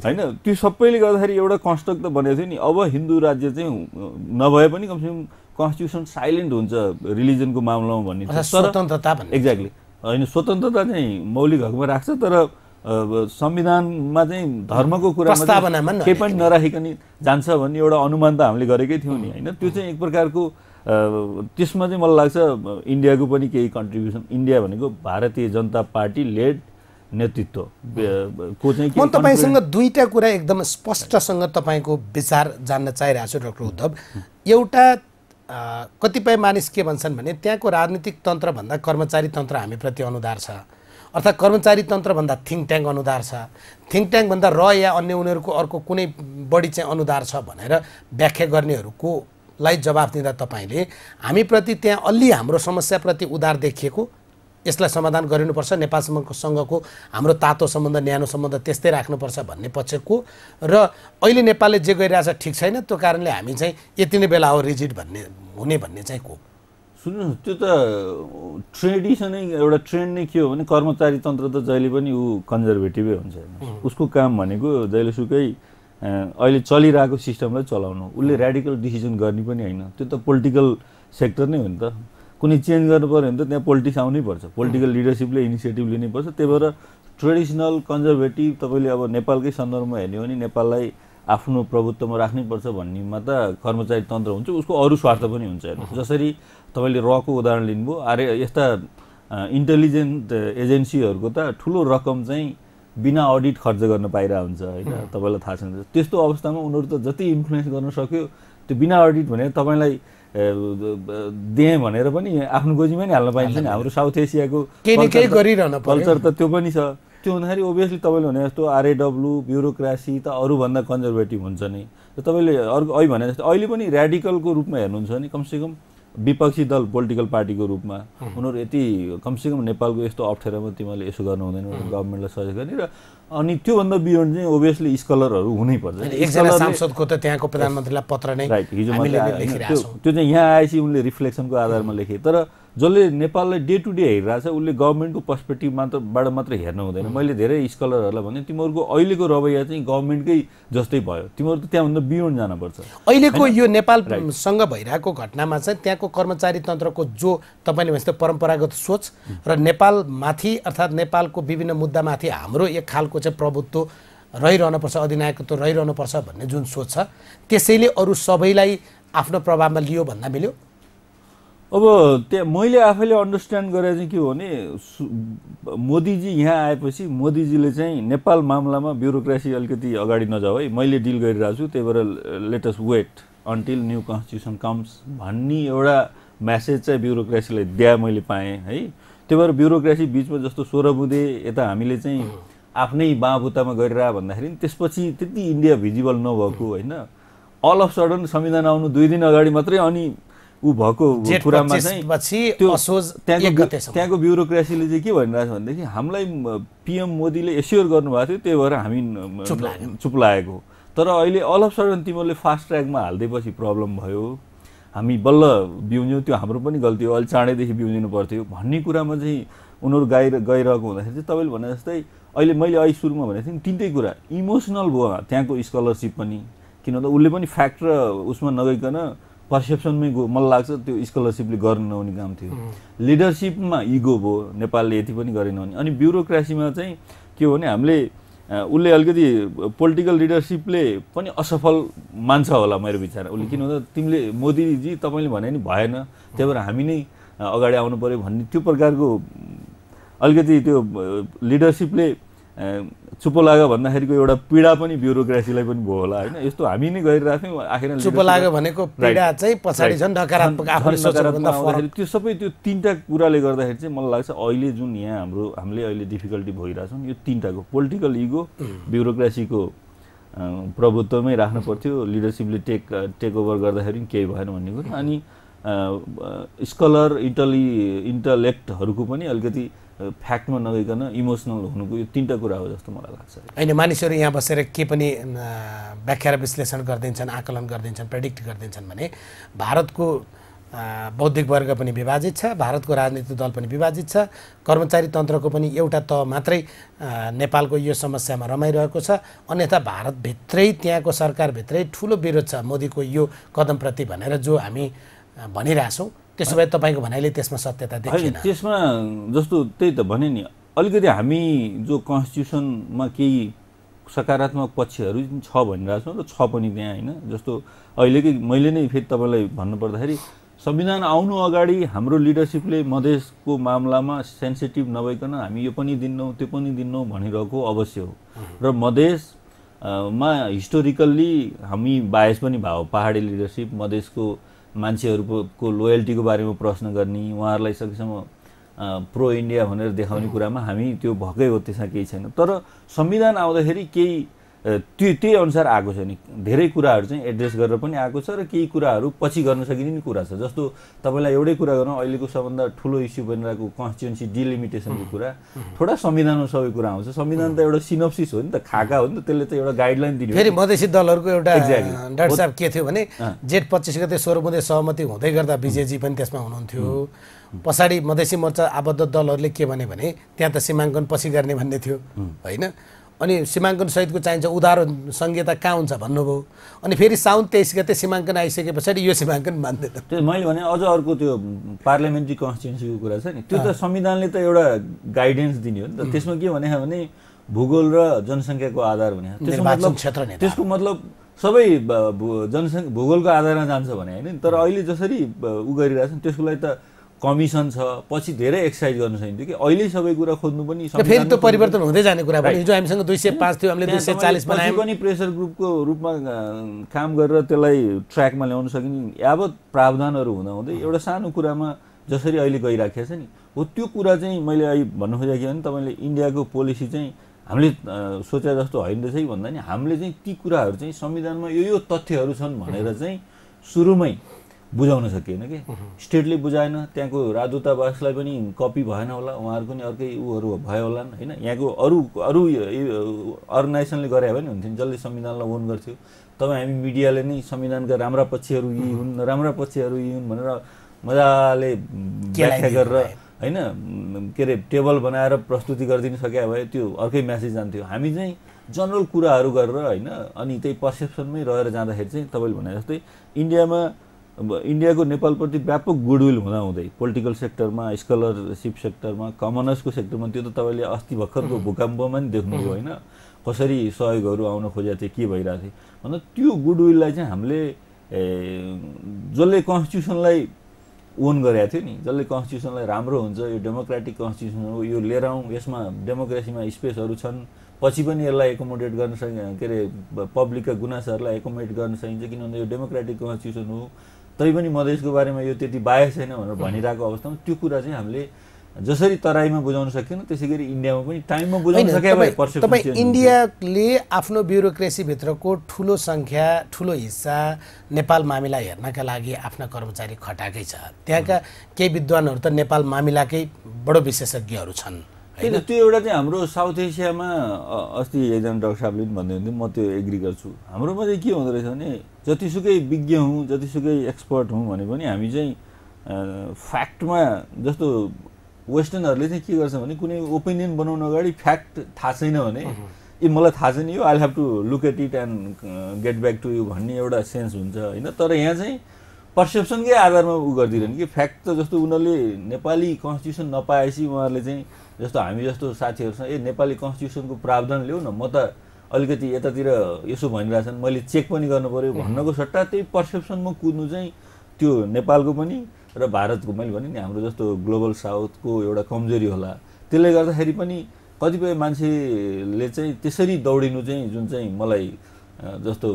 होइन त्यो सबैले गर्दाखेरि एउटा कन्स्ट्रक्ट त बनेको थियो नि अब हिन्दू राज्य चाहिँ नभए पनि कमसेकम कन्स्टिट्युसन साइलेन्ट हुन्छ रिलिजनको मामलामा भन्ने स्वतन्त्रता एक्ज्याक्टली होइन स्वतन्त्रता चाहिँ मौलिक हकमा राख्छ तर संविधानमा चाहिँ धर्मको कुरा केही पनि नराखिकन जान्छ भन्ने एउटा अनुमान त हामीले गरेकै थियौँ नि होइन त्यो चाहिँ एक प्रकारको त्यसमा चाहिँ मलाई लाग्छ इन्डियाको पनि केही कन्ट्रिब्युसन इन्डिया भनेको भारतीय जनता पार्टी लेड नेतृत्व को चाहिँ म तपाईँसँग दुईवटा कुरा एकदम स्पष्टसँग तपाईँको विचार जान्न चाहिरहेको छु डक्टर उद्धव एउटा कतिपय मानिस के भन्छन् भने त्यहाँको राजनीतिक तन्त्रभन्दा कर्मचारी तन्त्र हामीप्रति अनुदार छ अर्थात् कर्मचारी तन्त्रभन्दा थिङ्क ट्याङ्क अनुदार छ थिङ्क ट्याङ्कभन्दा र या अन्य उनीहरूको अर्को कुनै बढी चाहिँ अनुदार छ भनेर व्याख्या गर्नेहरूको लाई जवाफ दिँदा तपाईँले हामीप्रति त्यहाँ अलि हाम्रो समस्याप्रति उधार देखिएको यसलाई समाधान गरिनुपर्छ नेपालसँगको सङ्घको हाम्रो तातो सम्बन्ध न्यानो सम्बन्ध त्यस्तै राख्नुपर्छ भन्ने पक्षको र अहिले नेपालले जे गरिरहेछ ठिक छैन त्यो कारणले हामी चाहिँ यति नै बेला हो रिजिट भन्ने हुने भन्ने चाहिँ को सुन्नुहोस् त्यो त ट्रेडिसनै एउटा ट्रेन्ड नै के हो भने कर्मचारी तन्त्र त जहिले पनि ऊ कन्जर्भेटिभै हुन्छ उसको काम भनेको जहिलेसुकै अहिले चलिरहेको सिस्टमलाई चलाउनु उसले रेडिकल डिसिजन गर्ने पनि होइन त्यो त पोलिटिकल सेक्टर नै हो नि त कुनै चेन्ज गर्नु पऱ्यो भने त त्यहाँ पोलिटिक्स आउनै पर्छ पोलिटिकल लिडरसिपले इनिसिएटिभ लिनै पर्छ त्यही भएर ट्रेडिसनल कन्जर्भेटिभ तपाईँले अब नेपालकै सन्दर्भमा हेर्ने हो भने नेपाललाई आफ्नो प्रभुत्वमा राख्नैपर्छ भन्नेमा त कर्मचारी तन्त्र हुन्छ उसको अरू स्वार्थ पनि हुन्छ जसरी तपाईँले रको उदाहरण लिनुभयो आर्य यस्ता इन्टेलिजेन्ट एजेन्सीहरूको त ठुलो रकम चाहिँ बिना अडिट खर्च गर्न पाइरहेको हुन्छ होइन तपाईँलाई थाहा छैन त्यस्तो अवस्थामा उनीहरू त जति इन्फ्लुएन्स गर्न सक्यो त्यो बिना अडिट भनेर तपाईँलाई दिएँ भनेर पनि आफ्नो गोजीमा नि हाल्न पाइन्छ नि हाम्रो साउथ एसियाको कल्चर त त्यो पनि छ त्यो हुँदाखेरि ओभियसली तपाईँले भने जस्तो आरएडब्लु ब्युरोक्रासी त अरूभन्दा कन्जर्भेटिभ हुन्छ नि तपाईँले अर्को अहिले भने जस्तो अहिले पनि ऱ्याडिकलको रूपमा हेर्नुहुन्छ नि कमसेकम विपक्षी दल पोलिटिकल पार्टीको रूपमा उनीहरू यति कमसेकम नेपालको यस्तो अप्ठ्यारोमा तिमीहरूले यसो गर्नु हुँदैन गभर्मेन्टलाई सहयोग गर्ने र अनि त्योभन्दा बियोन्ड चाहिँ ओभियसली स्कलरहरू हुनै एकजना सांसदको त त्यहाँको प्रधानमन्त्रीलाई पत्र नै राइट हिजो त्यो चाहिँ यहाँ आएपछि उनले रिफ्लेक्सनको आधारमा लेखे तर जसले नेपाललाई डे टु डे हेरिरहेछ उसले गभर्मेन्टको पर्सपेक्टिभ मात्रबाट मात्र हेर्नु हुँदैन मैले धेरै स्कलरहरूलाई भने तिमीहरूको अहिलेको रवैया चाहिँ गभर्मेन्टकै जस्तै भयो तिमीहरू त त्यहाँभन्दा बियोन्ड जानुपर्छ अहिलेको यो नेपालसँग भइरहेको घटनामा चाहिँ त्यहाँको कर्मचारी तन्त्रको जो तपाईँले भने परम्परागत सोच र नेपालमाथि अर्थात् नेपालको विभिन्न मुद्दामाथि हाम्रो एक खालको चाहिँ प्रभुत्व रहिरहनुपर्छ अधिनायकत्व रहिरहनुपर्छ भन्ने जुन सोच छ त्यसैले अरू सबैलाई आफ्नो प्रभावमा लियो भन्दा मिल्यो अब त्यहाँ मैले आफैले अन्डरस्ट्यान्ड गरे चाहिँ के हो भने मोदीजी यहाँ आएपछि मोदीजीले चाहिँ नेपाल मामलामा ब्युरोक्रेसी अलिकति अगाडि नजाऊ है मैले डिल गरिरहेको छु त्यही भएर latest wait until new constitution comes भन्ने एउटा म्यासेज चाहिँ ब्युरोक्रेसीलाई दिया मैले पाएँ है त्यही भएर ब्युरोक्रेसी बिचमा जस्तो सोह्र बुँदे यता हामीले चाहिँ आफ्नै बाँबुतामा गरिरह भन्दाखेरि त्यसपछि त्यति इन्डिया भिजिबल नभएको होइन अल अफ सडन संविधान आउनु दुई दिन अगाडि मात्रै अनि ऊ भएको कुरामा चाहिँ त्यहाँको ब्युरोक्रेसीले चाहिँ के भनिरहेछ भनेदेखि हामीलाई पिएम मोदीले एस्योर गर्नुभएको थियो त्यही भएर हामी चुप्लाएको तर अहिले अल सडन तिमीहरूले फास्ट ट्र्याकमा हालिदिएपछि प्रब्लम भयो हामी बल्ल बिउज्यौँ त्यो हाम्रो पनि गल्ती हो अहिले चाँडैदेखि बिउजिनु पर्थ्यो भन्ने कुरामा चाहिँ उनीहरू गाइ गइरहेको हुँदाखेरि चाहिँ तपाईँले भने जस्तै अहिले मैले अहिले सुरुमा भनेको थिएँ तिनटै कुरा इमोसनल भयो त्यहाँको स्कलरसिप पनि किनभने उसले पनि फ्याक्ट र उसमा नगइकन पर्सेप्सनमै गयो मलाई लाग्छ त्यो स्कलरसिपले गर्नु नहुने काम थियो लिडरसिपमा इगो भयो नेपालले यति पनि गरेन भने अनि ब्युरोक्रासीमा चाहिँ के हो भने हामीले उसले अलिकति पोलिटिकल लिडरसिपले पनि असफल मान्छ होला मेरो विचार उसले किन भन्दा तिमीले मोदीजी तपाईँले भने नि भएन त्यही भएर हामी नै अगाडि आउनु पऱ्यो भन्ने त्यो प्रकारको अलिकति त्यो लिडरसिपले चुप्पो लाग्यो भन्दाखेरिको एउटा पीडा पनि ब्युरोक्रेसीलाई पनि भयो होला होइन यस्तो हामी नै गरिरहेको थियौँ आखिर चुप्पो लाग्यो भनेको पीडा चाहिँ पछाडि झन् नकारात्मक त्यो सबै त्यो तिनवटा कुराले गर्दाखेरि चाहिँ मलाई लाग्छ अहिले जुन यहाँ हाम्रो हामीले अहिले डिफिकल्टी भइरहेछौँ यो तिनवटाको पोलिटिकल इगो ब्युरोक्रेसीको प्रभुत्वमै राख्नु पर्थ्यो लिडरसिपले टेक टेक ओभर गर्दाखेरि पनि केही भएन भन्ने कुरो अनि स्कलर इन्टलि इन्टलेक्टहरूको पनि अलिकति फ्याक्टमा नगइकन इमोसनल हुनुको यो तिनवटा कुरा हो जस्तो मलाई लाग्छ होइन मानिसहरू यहाँ बसेर के पनि व्याख्या र विश्लेषण गरिदिन्छन् आकलन गरिदिन्छन् प्रेडिक्ट गरिदिन्छन् भने भारतको बौद्धिक वर्ग पनि विभाजित छ भारतको राजनीतिक दल पनि विभाजित छ कर्मचारी तन्त्रको पनि एउटा तह मात्रै नेपालको यो समस्यामा रमाइरहेको छ अन्यथा भारतभित्रै त्यहाँको सरकारभित्रै ठुलो विरोध छ मोदीको यो कदमप्रति भनेर जो हामी भनिरहेछौँ त्यसो भए तपाईँको भनाइले त्यसमा सत्यता देखिएन त्यसमा जस्तो त्यही त भने नि अलिकति हामी जो कन्स्टिट्युसनमा केही सकारात्मक पक्षहरू छ भनिरहेको र छ पनि त्यहाँ होइन जस्तो अहिलेकै मैले नै फेरि तपाईँलाई भन्नुपर्दाखेरि संविधान आउनु अगाडि हाम्रो लिडरसिपले मधेसको मामलामा सेन्सिटिभ नभइकन हामी यो पनि दिन्नौँ त्यो पनि दिन्नौँ भनिरहेको अवश्य हो र मधेसमा हिस्टोरिकल्ली हामी बायस पनि भयो पाहाडी लिडरसिप मधेसको मान्छेहरूको लोयल्टीको बारेमा प्रश्न गर्ने उहाँहरूलाई सकेसम्म प्रो इन्डिया भनेर देखाउने कुरामा हामी त्यो भएकै हो त्यसमा केही छैन तर संविधान आउँदाखेरि केही त्यो त्यही अनुसार आएको छ नि धेरै कुराहरू चाहिँ एड्रेस गरेर पनि आएको छ र केही कुराहरू पछि गर्न सकिने नि कुरा छ जस्तो तपाईँलाई एउटै कुरा गरौँ अहिलेको सबभन्दा ठुलो इस्यु बनिरहेको कन्स्टिट्युएन्सी डिलिमिटेसनको कुरा थोडा संविधानमा सबै कुरा आउँछ संविधान त एउटा सिनोप्सिस हो नि त खाका हो नि त त्यसले त एउटा गाइडलाइन दिने फेरि मधेसी दलहरूको एउटा डाक्टर साहब के थियो भने जेठ पच्चिस गते सोह्र सहमति हुँदै गर्दा विजयजी पनि त्यसमा हुनुहुन्थ्यो पछाडि मधेसी मोर्चा आबद्ध दलहरूले के भने त्यहाँ त सीमाङ्कन पछि गर्ने भन्ने थियो होइन अनि सहितको चाहिन्छ उधारो संहिता कहाँ हुन्छ भन्नुभयो अनि फेरि साउन तेइस गते सीमाङ्कन आइसके पछाडि यो सीमाङ्कन मान्दैन त्यो मैले भने अझ अर्को त्यो पार्लियामेन्ट्री कन्स्टिट्युन्सीको कुरा छ नि त्यो त संविधानले त एउटा गाइडेन्स दिने हो नि त त्यसमा के भने भने भूगोल र जनसङ्ख्याको आधार भने नै त्यसको मतलब सबै जनसङ्ख्या भूगोलको आधारमा जान्छ भने होइन तर अहिले जसरी उ गरिरहेछन् त्यसको लागि त कमिसन छ पछि धेरै एक्सर्साइज गर्न सकिन्थ्यो कि अहिले सबै कुरा खोज्नु पनि फेरि त्यो परिवर्तन हुँदै जाने कुरा पनि हिजो हामीसँग दुई सय पाँच थियो हामीले दुई सय चालिस पनि प्रेसर ग्रुपको रूपमा काम गरेर त्यसलाई ट्र्याकमा ल्याउन सकिने यावत प्रावधानहरू हुँदाहुँदै एउटा सानो कुरामा जसरी अहिले गइराखेको छ नि हो त्यो कुरा चाहिँ मैले अहिले भन्नु खोजेको थिएँ भने तपाईँले इन्डियाको पोलिसी चाहिँ हामीले सोचे जस्तो होइन रहेछ कि भन्दा नि हामीले चाहिँ ती कुराहरू चाहिँ संविधानमा यो यो तथ्यहरू छन् भनेर चाहिँ सुरुमै बुझाउन सकिएन कि स्टेटले बुझाएन त्यहाँको राजदूतावासलाई पनि कपी भएन होला उहाँहरूको नि अर्कै उहरू भयो होला होइन यहाँको अरू अरू अर्गनाइजेसनले गरे भने हुन्थ्यो नि जसले संविधानलाई ओन गर्थ्यो तब हामी मिडियाले नै संविधानका राम्रा पक्षहरू यी हुन् राम्रा पक्षहरू यी हुन् भनेर मजाले व्याख्या गरेर होइन के अरे टेबल बनाएर प्रस्तुति गरिदिनु सके भए त्यो अर्कै म्यासेज जान्थ्यो हामी चाहिँ जनरल कुराहरू गरेर होइन अनि त्यही पर्सेप्सनमै रहेर जाँदाखेरि चाहिँ तपाईँले भने जस्तै इन्डियामा अब इन्डियाको नेपालप्रति व्यापक गुडविल हुँदाहुँदै पोलिटिकल सेक्टरमा स्कलरसिप सेक्टरमा कमनर्सको सेक्टरमा त्यो त तपाईँले अस्ति भर्खरको भूकम्पमा नि देख्नुभयो होइन कसरी सहयोगहरू आउन खोजेको थिए के भइरहेको थियो भन्दा त्यो गुडविललाई चाहिँ हामीले जसले कन्स्टिट्युसनलाई ओन गरेको थियो नि जसले कन्स्टिट्युसनलाई राम्रो हुन्छ यो डेमोक्रेटिक कन्स्टिट्युसन हो यो लिएर आउँ यसमा डेमोक्रेसीमा स्पेसहरू छन् पछि पनि यसलाई एकोमोडेट गर्न सकि के अरे पब्लिकका गुनासाहरूलाई एकोमोडेट गर्न सकिन्छ किनभने यो डेमोक्रेटिक कन्स्टिट्युसन हो तैपनि मधेसको बारेमा यो त्यति बाहेक छैन भनेर भनिरहेको अवस्थामा त्यो कुरा चाहिँ हामीले जसरी तराईमा बुझाउन सकेन त्यसै गरी इन्डियामा पनि टाइममा बुझाउन सके तपाईँ इन्डियाले आफ्नो ब्युरोक्रेसीभित्रको ठुलो सङ्ख्या ठुलो हिस्सा नेपाल मामिला हेर्नका लागि आफ्ना कर्मचारी खटाएकै छ त्यहाँका केही विद्वानहरू त नेपाल मामिलाकै बडो विशेषज्ञहरू छन् होइन त्यो एउटा चाहिँ हाम्रो साउथ एसियामा अस्ति एकजना डाक्टर साहबले पनि भन्दै हुन्थ्यो म त्यो एग्री गर्छु हाम्रोमा चाहिँ के हुँदो रहेछ भने जतिसुकै विज्ञ हुँ जतिसुकै एक्सपर्ट हुँ भने पनि हामी चाहिँ फ्याक्टमा जस्तो वेस्टर्नहरूले चाहिँ के गर्छ भने कुनै ओपिनियन बनाउनु अगाडि फ्याक्ट थाहा छैन भने ए मलाई थाहा छैन यो I have to look at it and get back to you भन्ने एउटा सेन्स हुन्छ होइन तर यहाँ चाहिँ पर्सेप्सनकै आधारमा उ गरिदिइरहने कि फ्याक्ट त जस्तो उनीहरूले नेपाली कन्स्टिट्युसन नपाएपछि उहाँहरूले चाहिँ जस्तो हामी जस्तो साथीहरूसँग ए नेपाली कन्स्टिट्युसनको प्रावधान ल्याऊ न म त अलिकति यतातिर यसो भनिरहेछन् मैले चेक पनि पऱ्यो भन्नको सट्टा त्यही पर्सेप्सनमा कुद्नु चाहिँ त्यो नेपालको पनि र भारतको मैले भने नि हाम्रो जस्तो ग्लोबल साउथको एउटा कमजोरी होला त्यसले गर्दाखेरि पनि कतिपय मान्छेले चाहिँ त्यसरी दौडिनु चाहिँ जुन चाहिँ मलाई जस्तो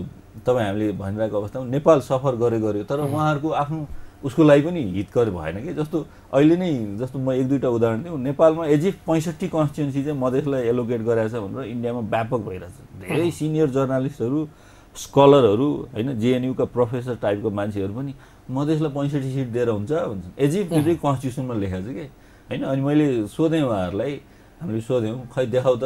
तपाईँ हामीले भनिरहेको अवस्थामा नेपाल सफर गरे गऱ्यो तर उहाँहरूको आफ्नो उसको लागि पनि हितकर भएन कि जस्तो अहिले नै जस्तो म एक दुईवटा उदाहरण दिउँ नेपालमा एजिफ पैँसठी कन्स्टिट्युएन्सी चाहिँ मधेसलाई एलोकेट गराएछ भनेर इन्डियामा व्यापक भइरहेछ धेरै सिनियर जर्नालिस्टहरू स्कलरहरू होइन जेएनयुका प्रोफेसर टाइपको मान्छेहरू पनि मधेसलाई पैँसठी सिट दिएर हुन्छ भन्छन् एजिफ त्यो चाहिँ कन्स्टिट्युसनमा लेखेको छ कि होइन अनि मैले सोधेँ उहाँहरूलाई हामीले सोध्यौँ खै देखाउ त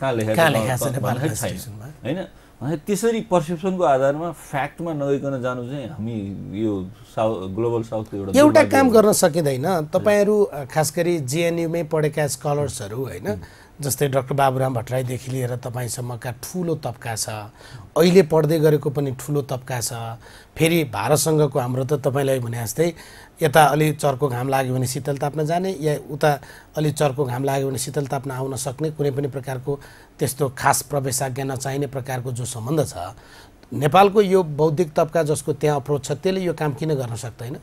कहाँ लेखाएको छैन होइन त्यसरी पर्सेप्सनको आधारमा फ्याक्टमा नगइकन जानु चाहिँ हामी यो साउथ ग्लोबल साउथ एउटा एउटा काम गर्न सकिँदैन तपाईँहरू खास गरी जिएनयुमै पढेका स्कलर्सहरू होइन जस्तै डक्टर बाबुराम भट्टराईदेखि लिएर तपाईँसम्मका ठुलो तब्का छ अहिले पढ्दै गरेको पनि ठुलो तब्का छ फेरि भारतसँगको हाम्रो त तपाईँलाई भने जस्तै यता अलि चर्को घाम लाग्यो भने शीतल ताप्न जाने या उता अलि चर्को घाम लाग्यो भने शीतल ताप्न आउन सक्ने कुनै पनि प्रकारको त्यस्तो खास प्रवेशाज्ञा नचाहिने प्रकारको जो सम्बन्ध छ नेपालको यो बौद्धिक तबका जसको त्यहाँ अप्रोच छ त्यसले यो काम किन गर्न सक्दैन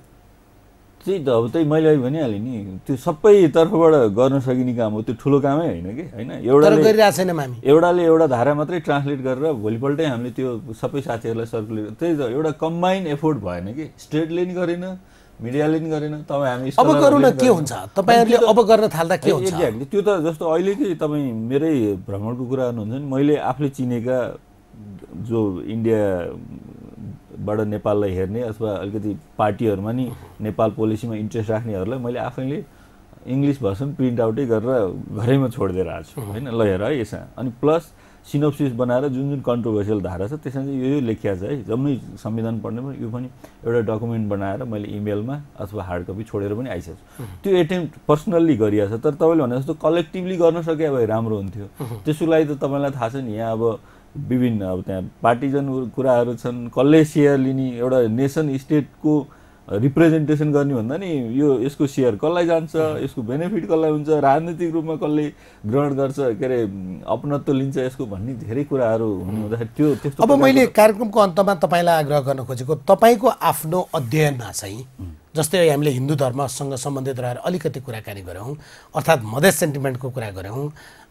त्यही त अब त्यही मैले अहिले भनिहालेँ नि त्यो सबै तर्फबाट गर्न सकिने काम हो त्यो ठुलो कामै होइन कि होइन एउटा छैन हामी एउटाले एउटा धारा मात्रै ट्रान्सलेट गरेर भोलिपल्टै हामीले त्यो सबै साथीहरूलाई सर्कुलेट त्यही त एउटा कम्बाइन्ड एफोर्ट भएन कि स्टेटले नि गरेन मिडियाले नि गरेन तपाईँ हामी अब गरौँ न के हुन्छ तपाईँहरूले अब गर्न थाल्दा के हुन्छ एक्ज्याक्टली त्यो त जस्तो अहिलेकै तपाईँ मेरै भ्रमणको कुरा गर्नुहुन्छ नि मैले आफूले चिनेका जो इन्डियाबाट नेपाललाई हेर्ने अथवा अलिकति पार्टीहरूमा नि नेपाल पोलिसीमा इन्ट्रेस्ट राख्नेहरूलाई मैले आफैले इङ्ग्लिस भर्सन प्रिन्ट आउटै गरेर घरैमा छोडिदिएर आएको छु होइन ल हेर है यसमा अनि प्लस सिनोप्सिस बनाएर जुन जुन कन्ट्रोभर्सियल धारा छ त्यसमा चाहिँ यो यो लेखिया छ है जम्मै संविधान पढ्नेमा यो पनि एउटा डकुमेन्ट बनाएर मैले इमेलमा अथवा हार्ड कपी छोडेर पनि छु त्यो एटेम्प्ट पर्सनल्ली गरिरहेको छ तर तपाईँले भने जस्तो कलेक्टिभली गर्न सके भए राम्रो हुन्थ्यो त्यसको लागि त तपाईँलाई थाहा छ नि यहाँ अब विभिन्न अब त्यहाँ पार्टिजन कुराहरू छन् कसले सेयर लिने एउटा नेसन स्टेटको रिप्रेजेन्टेसन गर्ने भन्दा नि यो यसको सेयर कसलाई जान्छ यसको बेनिफिट कसलाई हुन्छ राजनीतिक रूपमा कसले ग्रहण गर्छ के अरे अपनत्व लिन्छ यसको भन्ने धेरै कुराहरू हुँदाखेरि त्यो त्यस्तो अब मैले कार्यक्रमको अन्तमा तपाईँलाई आग्रह गर्न खोजेको तपाईँको आफ्नो अध्ययनमा चाहिँ जस्तै हामीले हिन्दू धर्मसँग सम्बन्धित रहेर अलिकति कुराकानी गऱ्यौँ अर्थात् मधेस सेन्टिमेन्टको कुरा गऱ्यौँ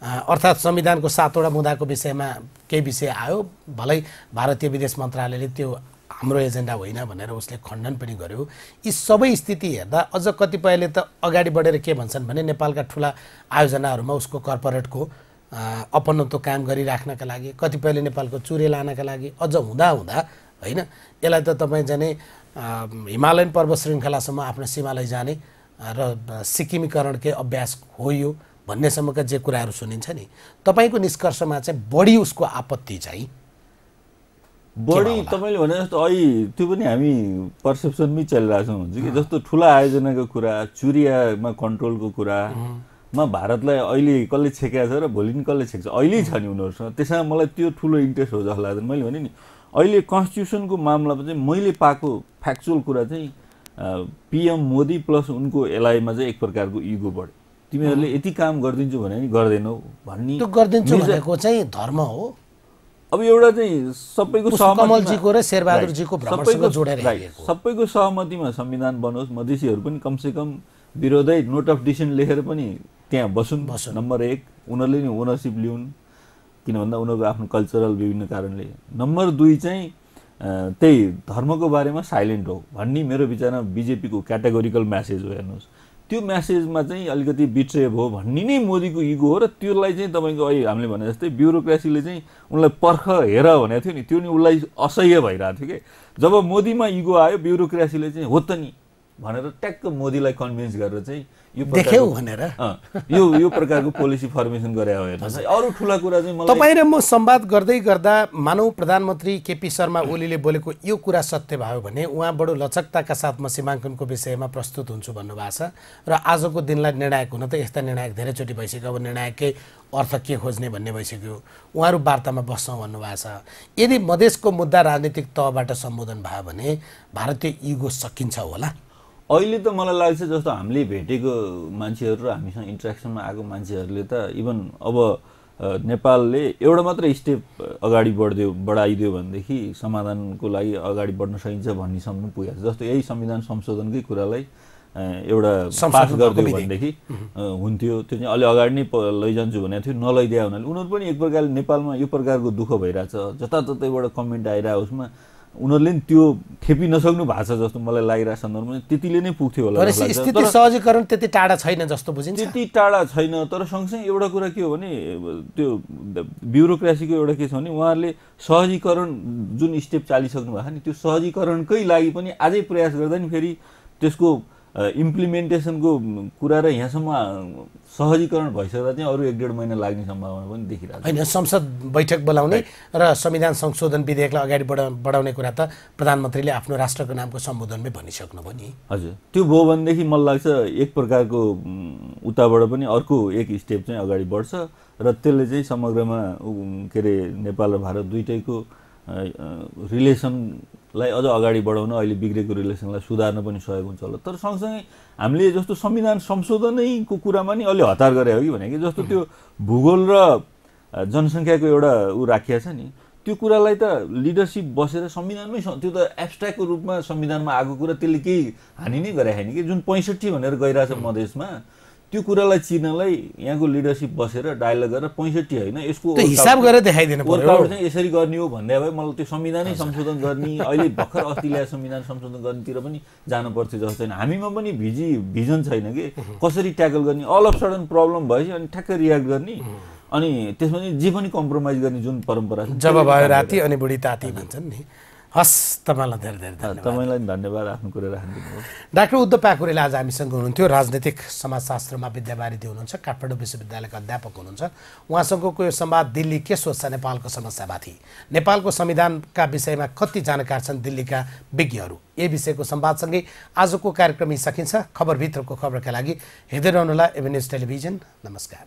अर्थात् संविधानको सातवटा मुद्दाको विषयमा केही विषय आयो भलै भारतीय विदेश मन्त्रालयले त्यो हाम्रो एजेन्डा होइन भनेर उसले खण्डन पनि गर्यो यी सबै स्थिति हेर्दा अझ कतिपयले त अगाडि बढेर के भन्छन् भने नेपालका ठुला आयोजनाहरूमा उसको कर्पोरेटको अपनत्व काम गरिराख्नका लागि कतिपयले नेपालको चुरे लानका लागि अझ हुँदा हुँदा होइन यसलाई त तपाईँ जाने हिमालयन पर्व श्रृङ्खलासम्म आफ्नो सीमा लैजाने र सिक्किमीकरणकै अभ्यास हो यो भन्नेसम्मका जे कुराहरू सुनिन्छ नि तपाईँको निष्कर्षमा चाहिँ बढी उसको आपत्ति चाहिँ बढी तपाईँले भने जस्तो अहिले त्यो पनि हामी पर्सेप्सनमै चलिरहेको छौँ हुन्छ कि जस्तो ठुला आयोजनाको कुरा चुरियामा कन्ट्रोलको कुरा कुरामा भारतलाई अहिले कसले छेक्या छ र भोलि नि कसले छेक्छ अहिले छ नि उनीहरूसँग त्यसमा मलाई त्यो ठुलो इन्ट्रेस्ट हो जस्तो लाग्दैन मैले भने नि अहिले कन्स्टिट्युसनको मामलामा चाहिँ मैले पाएको फ्याक्चुअल कुरा चाहिँ पिएम मोदी प्लस उनको एलआईमा चाहिँ एक प्रकारको इगो बढ्यो तिमीहरूले यति काम गरिदिन्छु भने नि गर्दैनौ भन्ने गरिदिन्छु चाहिँ धर्म हो अब एउटा चाहिँ सबैको कमलजीको र शेरबहादुरजीको सबैको जोडेर सबैको सहमतिमा संविधान बनोस् मधेसीहरू पनि कमसेकम विरोधै नोट अफ डिसिसन लेखेर पनि त्यहाँ बसुन् नम्बर एक उनीहरूले नि ओनरसिप लिउन् किन भन्दा उनीहरूको आफ्नो कल्चरल विभिन्न कारणले नम्बर दुई चाहिँ त्यही धर्मको बारेमा साइलेन्ट हो भन्ने मेरो विचारमा बिजेपीको क्याटेगोरिकल म्यासेज हो हेर्नुहोस् त्यो म्यासेजमा चाहिँ अलिकति बिट्रे भयो भन्ने नै मोदीको इगो हो र त्यसलाई चाहिँ तपाईँको अहिले हामीले भने जस्तै ब्युरोक्रेसीले चाहिँ उनलाई पर्ख हेर भनेको थियो नि त्यो नि उसलाई असह्य भइरहेको थियो कि जब मोदीमा इगो आयो ब्युरोक्रेसीले चाहिँ हो त नि भनेर ट्याक्क मोदीलाई कन्भिन्स गरेर चाहिँ यो भनेर यो यो प्रकारको पोलिसी फर्मेसन गरे हो अरू ठुला कुरा चाहिँ तपाईँ र म सम्वाद गर्दै गर्दा मानव प्रधानमन्त्री केपी शर्मा ओलीले बोलेको यो कुरा सत्य भयो भने उहाँ बडो लचकताका साथ म सीमाङ्कनको विषयमा प्रस्तुत हुन्छु भन्नुभएको छ र आजको दिनलाई निर्णायक हुन त यस्ता निर्णायक धेरैचोटि भइसक्यो अब निर्णायककै अर्थ के खोज्ने भन्ने भइसक्यो उहाँहरू वार्तामा बस्छौँ भन्नुभएको छ यदि मधेसको मुद्दा राजनीतिक तहबाट सम्बोधन भयो भने भारतीय इगो सकिन्छ होला अहिले त मलाई लाग्छ जस्तो हामीले भेटेको मान्छेहरू र हामीसँग इन्ट्रेक्सनमा आएको मान्छेहरूले त इभन अब नेपालले एउटा मात्र स्टेप अगाडि बढिदियो बढाइदियो भनेदेखि समाधानको लागि अगाडि बढ्न सकिन्छ भन्नेसम्म पुगेको छ जस्तो यही संविधान संशोधनकै कुरालाई एउटा पास गरिदियो भनेदेखि हुन्थ्यो त्यो चाहिँ अलि अगाडि नै लैजान्छु भनेको थियो नलैदिया हुनाले उनीहरू पनि एक प्रकारले नेपालमा यो प्रकारको दुःख भइरहेछ जताततैबाट कमेन्ट आइरहेको उनीहरूले नि त्यो खेपी नसक्नु भएको छ जस्तो मलाई लागिरहेको सन्दर्भमा त्यतिले नै पुग्थ्यो होला स्थिति सहजीकरण त्यति टाढा छैन जस्तो बुझिन्छ त्यति टाढा छैन तर सँगसँगै एउटा कुरा के हो भने त्यो ब्युरोक्रासीको एउटा के छ भने उहाँहरूले सहजीकरण जुन स्टेप चालिसक्नु भएको छ नि त्यो सहजीकरणकै लागि पनि आजै प्रयास गर्दा नि फेरि त्यसको इम्प्लिमेन्टेसनको कुरा र यहाँसम्म सहजीकरण भइसक्दा चाहिँ अरू एक डेढ महिना लाग्ने सम्भावना पनि देखिरहेको होइन संसद बैठक बोलाउने र संविधान संशोधन विधेयकलाई अगाडि बढा बढाउने कुरा त प्रधानमन्त्रीले आफ्नो राष्ट्रको नामको सम्बोधनमै भनिसक्नुभयो पनि हजुर त्यो भयो भनेदेखि मलाई लाग्छ एक प्रकारको उताबाट पनि अर्को एक स्टेप चाहिँ अगाडि बढ्छ र त्यसले चाहिँ समग्रमा के अरे नेपाल र भारत दुइटैको रिलेसन लाई अझ अगाडि बढाउन अहिले बिग्रेको रिलेसनलाई सुधार्न पनि सहयोग हुन्छ होला तर सँगसँगै हामीले जस्तो संविधान संशोधनैको कुरामा नि अलि हतार गरे हो कि भने कि जस्तो त्यो भूगोल र जनसङ्ख्याको एउटा ऊ राखिया छ नि त्यो कुरालाई त लिडरसिप बसेर संविधानमै त्यो त एब्सट्राक्टको रूपमा संविधानमा आएको कुरा त्यसले केही हानि नै गराएको नि कि जुन पैँसठी भनेर गइरहेछ मधेसमा त्यो कुरालाई चिन्नलाई यहाँको लिडरसिप बसेर डायलग गरेर पैँसठी होइन यसको हिसाब गरेर देखाइदिनु वर्कआउट चाहिँ यसरी गर्ने हो भन्दै भए मलाई त्यो संविधानै संशोधन गर्ने अहिले भर्खर अस्ति ल्याए संविधान संशोधन गर्नेतिर पनि जानुपर्थ्यो जस्तो छैन हामीमा पनि भिजी भिजन छैन कि कसरी ट्याकल गर्ने अल अफ सडन प्रब्लम भएपछि अनि ठ्याक्कै रियाक्ट गर्ने अनि त्यसमा चाहिँ जे पनि कम्प्रोमाइज गर्ने जुन परम्परा छ जब भयो राति अनि बुढी ताती भन्छन् नि हस् तपाईँलाई धेरै धेरै धन्यवाद तपाईँलाई धन्यवाद आफ्नो कुरा राखिदिनुहोस् डाक्टर उद्धव पाकुरेले आज हामीसँग हुनुहुन्थ्यो राजनैतिक समाजशास्त्रमा विद्यावारिधि हुनुहुन्छ काठमाडौँ विश्वविद्यालयका अध्यापक हुनुहुन्छ उहाँसँगको यो संवाद दिल्ली के सोच्छ नेपालको समस्यामाथि नेपालको संविधानका विषयमा कति जानकार छन् दिल्लीका विज्ञहरू यही विषयको संवादसँगै आजको कार्यक्रम यी सकिन्छ खबरभित्रको खबरका लागि हेर्दै रहनुहोला एभेन्युज टेलिभिजन नमस्कार